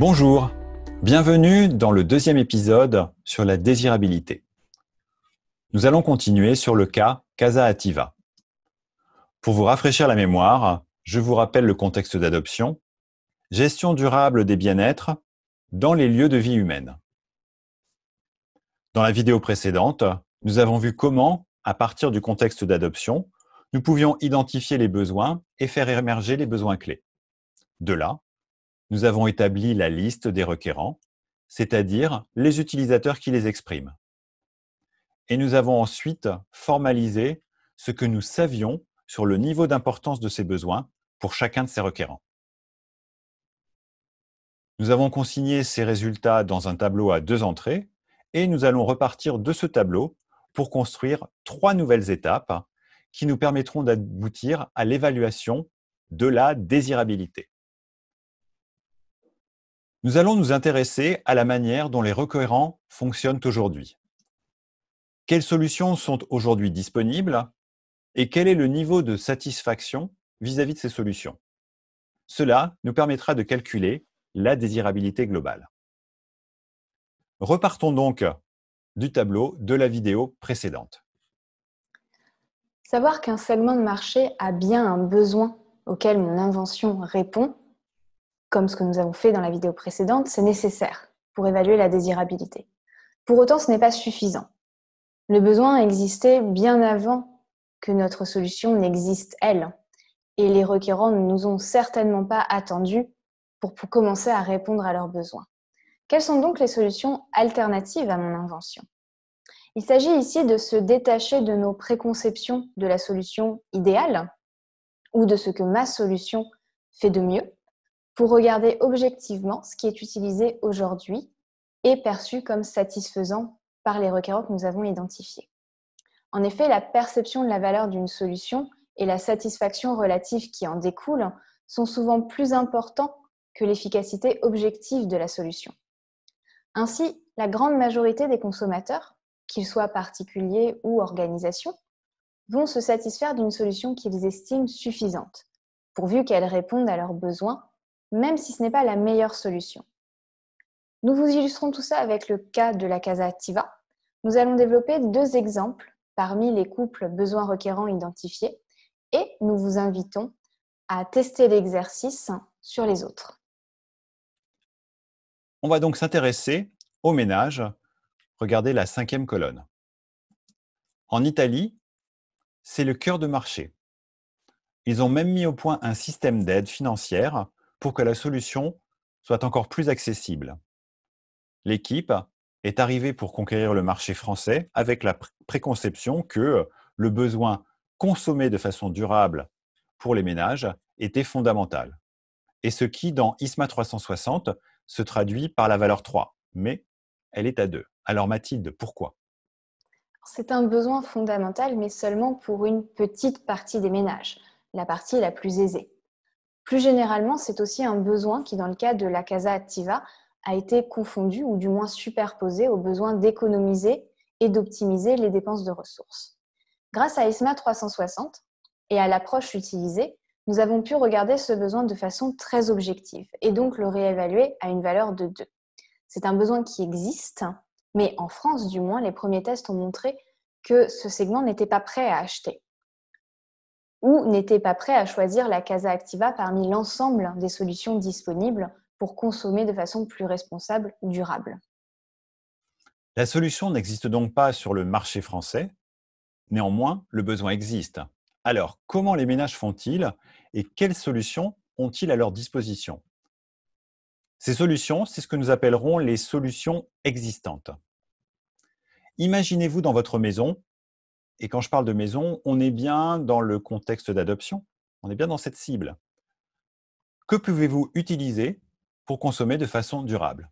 Bonjour, bienvenue dans le deuxième épisode sur la désirabilité. Nous allons continuer sur le cas Casa Ativa. Pour vous rafraîchir la mémoire, je vous rappelle le contexte d'adoption, gestion durable des bien-être dans les lieux de vie humaine. Dans la vidéo précédente, nous avons vu comment, à partir du contexte d'adoption, nous pouvions identifier les besoins et faire émerger les besoins clés. De là, nous avons établi la liste des requérants, c'est-à-dire les utilisateurs qui les expriment. Et nous avons ensuite formalisé ce que nous savions sur le niveau d'importance de ces besoins pour chacun de ces requérants. Nous avons consigné ces résultats dans un tableau à deux entrées et nous allons repartir de ce tableau pour construire trois nouvelles étapes qui nous permettront d'aboutir à l'évaluation de la désirabilité nous allons nous intéresser à la manière dont les requérants fonctionnent aujourd'hui. Quelles solutions sont aujourd'hui disponibles et quel est le niveau de satisfaction vis-à-vis -vis de ces solutions Cela nous permettra de calculer la désirabilité globale. Repartons donc du tableau de la vidéo précédente. Savoir qu'un segment de marché a bien un besoin auquel mon invention répond comme ce que nous avons fait dans la vidéo précédente, c'est nécessaire pour évaluer la désirabilité. Pour autant, ce n'est pas suffisant. Le besoin existait bien avant que notre solution n'existe, elle, et les requérants ne nous ont certainement pas attendus pour, pour commencer à répondre à leurs besoins. Quelles sont donc les solutions alternatives à mon invention Il s'agit ici de se détacher de nos préconceptions de la solution idéale ou de ce que ma solution fait de mieux pour regarder objectivement ce qui est utilisé aujourd'hui et perçu comme satisfaisant par les requérants que nous avons identifiés. En effet, la perception de la valeur d'une solution et la satisfaction relative qui en découle sont souvent plus importants que l'efficacité objective de la solution. Ainsi, la grande majorité des consommateurs, qu'ils soient particuliers ou organisations, vont se satisfaire d'une solution qu'ils estiment suffisante, pourvu qu'elle réponde à leurs besoins même si ce n'est pas la meilleure solution. Nous vous illustrons tout ça avec le cas de la Casa Ativa. Nous allons développer deux exemples parmi les couples besoins requérants identifiés et nous vous invitons à tester l'exercice sur les autres. On va donc s'intéresser au ménage. Regardez la cinquième colonne. En Italie, c'est le cœur de marché. Ils ont même mis au point un système d'aide financière pour que la solution soit encore plus accessible. L'équipe est arrivée pour conquérir le marché français avec la préconception que le besoin consommé de façon durable pour les ménages était fondamental. Et ce qui, dans ISMA 360, se traduit par la valeur 3, mais elle est à 2. Alors Mathilde, pourquoi C'est un besoin fondamental, mais seulement pour une petite partie des ménages, la partie la plus aisée. Plus généralement, c'est aussi un besoin qui, dans le cas de la Casa Activa, a été confondu ou du moins superposé au besoin d'économiser et d'optimiser les dépenses de ressources. Grâce à ESMA 360 et à l'approche utilisée, nous avons pu regarder ce besoin de façon très objective et donc le réévaluer à une valeur de 2. C'est un besoin qui existe, mais en France du moins, les premiers tests ont montré que ce segment n'était pas prêt à acheter ou n'étaient pas prêts à choisir la Casa Activa parmi l'ensemble des solutions disponibles pour consommer de façon plus responsable, durable. La solution n'existe donc pas sur le marché français. Néanmoins, le besoin existe. Alors, comment les ménages font-ils et quelles solutions ont-ils à leur disposition Ces solutions, c'est ce que nous appellerons les solutions existantes. Imaginez-vous dans votre maison et quand je parle de maison, on est bien dans le contexte d'adoption, on est bien dans cette cible. Que pouvez-vous utiliser pour consommer de façon durable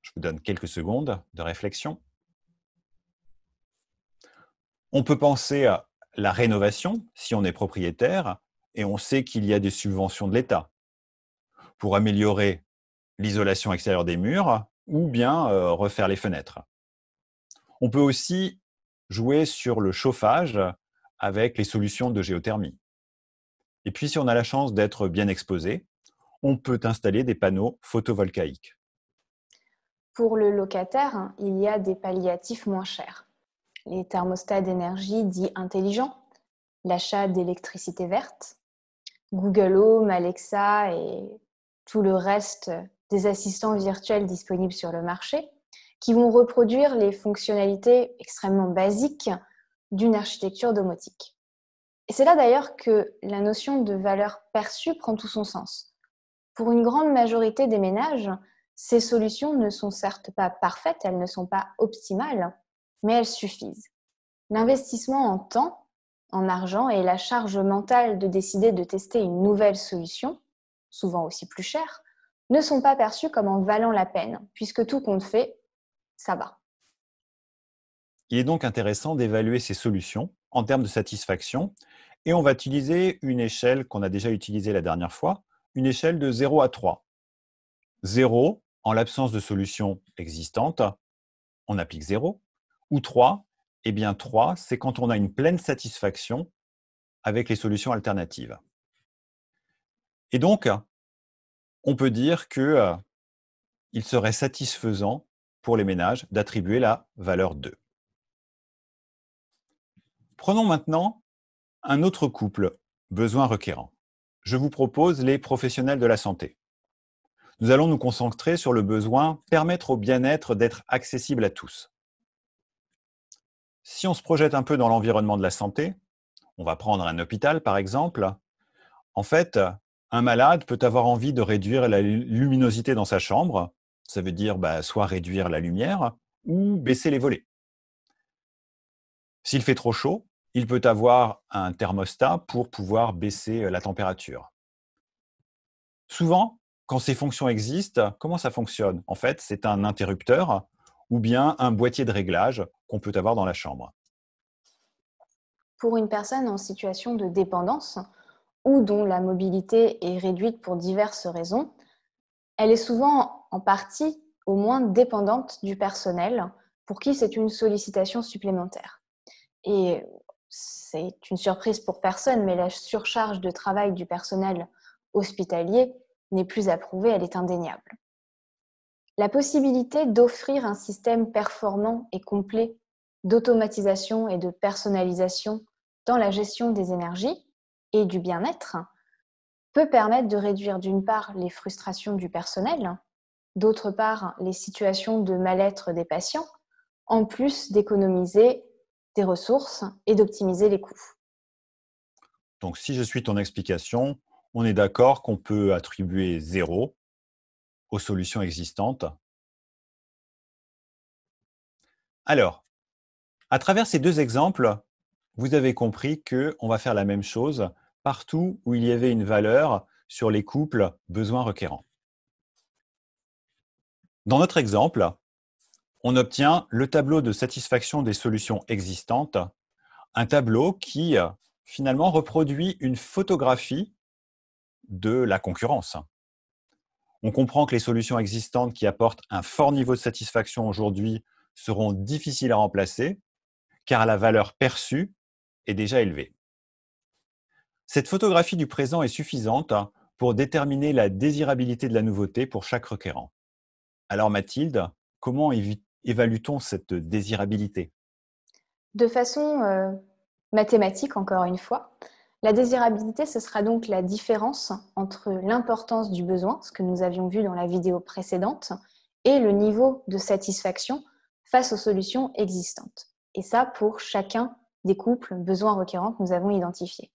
Je vous donne quelques secondes de réflexion. On peut penser à la rénovation si on est propriétaire et on sait qu'il y a des subventions de l'État pour améliorer l'isolation extérieure des murs ou bien euh, refaire les fenêtres. On peut aussi jouer sur le chauffage avec les solutions de géothermie. Et puis, si on a la chance d'être bien exposé, on peut installer des panneaux photovoltaïques. Pour le locataire, il y a des palliatifs moins chers. Les thermostats d'énergie dits intelligents, l'achat d'électricité verte, Google Home, Alexa et tout le reste des assistants virtuels disponibles sur le marché qui vont reproduire les fonctionnalités extrêmement basiques d'une architecture domotique. Et c'est là d'ailleurs que la notion de valeur perçue prend tout son sens. Pour une grande majorité des ménages, ces solutions ne sont certes pas parfaites, elles ne sont pas optimales, mais elles suffisent. L'investissement en temps, en argent et la charge mentale de décider de tester une nouvelle solution, souvent aussi plus chère, ne sont pas perçues comme en valant la peine, puisque tout compte fait, ça va. Il est donc intéressant d'évaluer ces solutions en termes de satisfaction et on va utiliser une échelle qu'on a déjà utilisée la dernière fois, une échelle de 0 à 3. 0, en l'absence de solution existante, on applique 0. Ou 3, et eh bien 3, c'est quand on a une pleine satisfaction avec les solutions alternatives. Et donc, on peut dire qu'il euh, serait satisfaisant pour les ménages d'attribuer la valeur 2. Prenons maintenant un autre couple, besoin requérant. Je vous propose les professionnels de la santé. Nous allons nous concentrer sur le besoin permettre au bien-être d'être accessible à tous. Si on se projette un peu dans l'environnement de la santé, on va prendre un hôpital par exemple, en fait, un malade peut avoir envie de réduire la luminosité dans sa chambre ça veut dire bah, soit réduire la lumière ou baisser les volets. S'il fait trop chaud, il peut avoir un thermostat pour pouvoir baisser euh, la température. Souvent, quand ces fonctions existent, comment ça fonctionne En fait, c'est un interrupteur ou bien un boîtier de réglage qu'on peut avoir dans la chambre. Pour une personne en situation de dépendance ou dont la mobilité est réduite pour diverses raisons, elle est souvent en partie au moins dépendante du personnel pour qui c'est une sollicitation supplémentaire. Et c'est une surprise pour personne, mais la surcharge de travail du personnel hospitalier n'est plus approuvée, elle est indéniable. La possibilité d'offrir un système performant et complet d'automatisation et de personnalisation dans la gestion des énergies et du bien-être peut permettre de réduire d'une part les frustrations du personnel d'autre part les situations de mal-être des patients, en plus d'économiser des ressources et d'optimiser les coûts. Donc si je suis ton explication, on est d'accord qu'on peut attribuer zéro aux solutions existantes. Alors, à travers ces deux exemples, vous avez compris qu'on va faire la même chose partout où il y avait une valeur sur les couples besoins requérants. Dans notre exemple, on obtient le tableau de satisfaction des solutions existantes, un tableau qui finalement reproduit une photographie de la concurrence. On comprend que les solutions existantes qui apportent un fort niveau de satisfaction aujourd'hui seront difficiles à remplacer car la valeur perçue est déjà élevée. Cette photographie du présent est suffisante pour déterminer la désirabilité de la nouveauté pour chaque requérant. Alors Mathilde, comment évalue-t-on cette désirabilité De façon mathématique, encore une fois, la mmh. désirabilité, ce sera donc la différence entre l'importance du besoin, ce que nous avions vu dans la vidéo précédente, et le niveau de satisfaction face aux solutions existantes. Et ça pour chacun des couples besoins requérants que nous avons identifiés.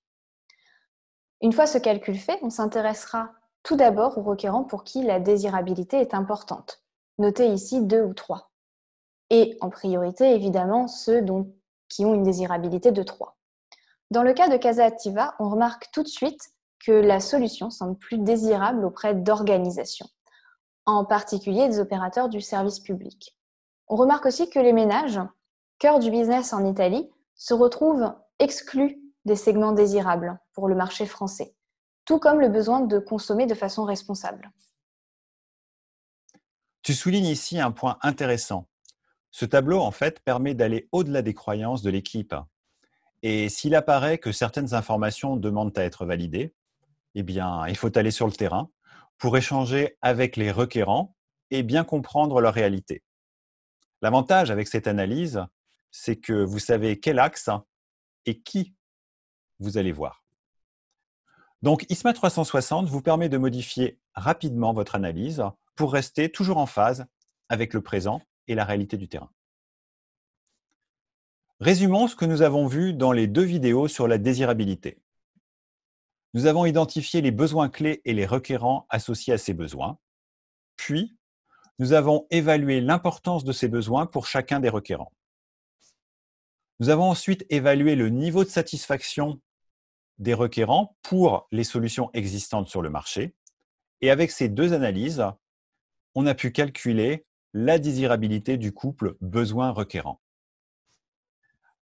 Une fois ce calcul fait, on s'intéressera tout d'abord aux requérants pour qui la désirabilité est importante. Notez ici deux ou trois. Et en priorité, évidemment, ceux qui ont une désirabilité de trois. Dans le cas de Casa Activa, on remarque tout de suite que la solution semble plus désirable auprès d'organisations, en particulier des opérateurs du service public. On remarque aussi que les ménages, cœur du business en Italie, se retrouvent exclus des segments désirables pour le marché français, tout comme le besoin de consommer de façon responsable. Tu soulignes ici un point intéressant. Ce tableau, en fait, permet d'aller au-delà des croyances de l'équipe. Et s'il apparaît que certaines informations demandent à être validées, eh bien, il faut aller sur le terrain pour échanger avec les requérants et bien comprendre leur réalité. L'avantage avec cette analyse, c'est que vous savez quel axe et qui vous allez voir. Donc, ISMA 360 vous permet de modifier rapidement votre analyse pour rester toujours en phase avec le présent et la réalité du terrain. Résumons ce que nous avons vu dans les deux vidéos sur la désirabilité. Nous avons identifié les besoins clés et les requérants associés à ces besoins. Puis, nous avons évalué l'importance de ces besoins pour chacun des requérants. Nous avons ensuite évalué le niveau de satisfaction des requérants pour les solutions existantes sur le marché. Et avec ces deux analyses, on a pu calculer la désirabilité du couple besoin-requérant.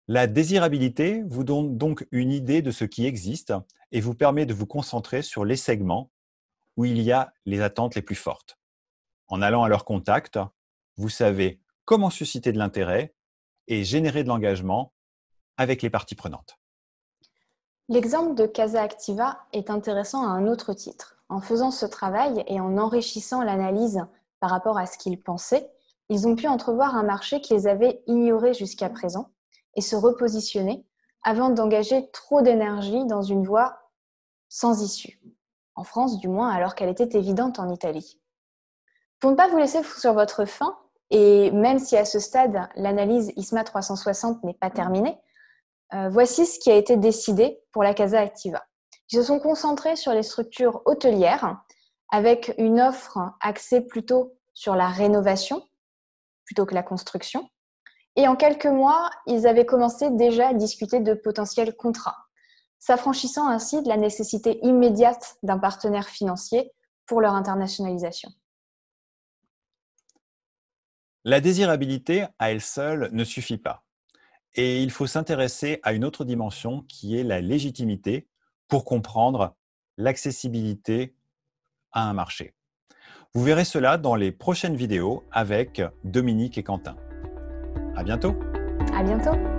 La désirabilité vous donne donc une idée de ce qui existe et vous permet de vous concentrer sur les segments où il y a les attentes les plus fortes. En allant à leur contact, vous savez comment susciter de l'intérêt et générer de l'engagement avec les parties prenantes. L'exemple de Casa Activa est intéressant à un autre titre. En faisant ce travail et en enrichissant l'analyse par rapport à ce qu'ils pensaient, ils ont pu entrevoir un marché qu'ils avaient ignoré jusqu'à présent et se repositionner avant d'engager trop d'énergie dans une voie sans issue, en France du moins, alors qu'elle était évidente en Italie. Pour ne pas vous laisser sur votre faim, et même si à ce stade l'analyse ISMA 360 n'est pas terminée, euh, voici ce qui a été décidé pour la Casa Activa. Ils se sont concentrés sur les structures hôtelières, avec une offre axée plutôt sur la rénovation plutôt que la construction. Et en quelques mois, ils avaient commencé déjà à discuter de potentiels contrats, s'affranchissant ainsi de la nécessité immédiate d'un partenaire financier pour leur internationalisation. La désirabilité à elle seule ne suffit pas. Et il faut s'intéresser à une autre dimension qui est la légitimité pour comprendre l'accessibilité à un marché. Vous verrez cela dans les prochaines vidéos avec Dominique et Quentin. À bientôt. À bientôt.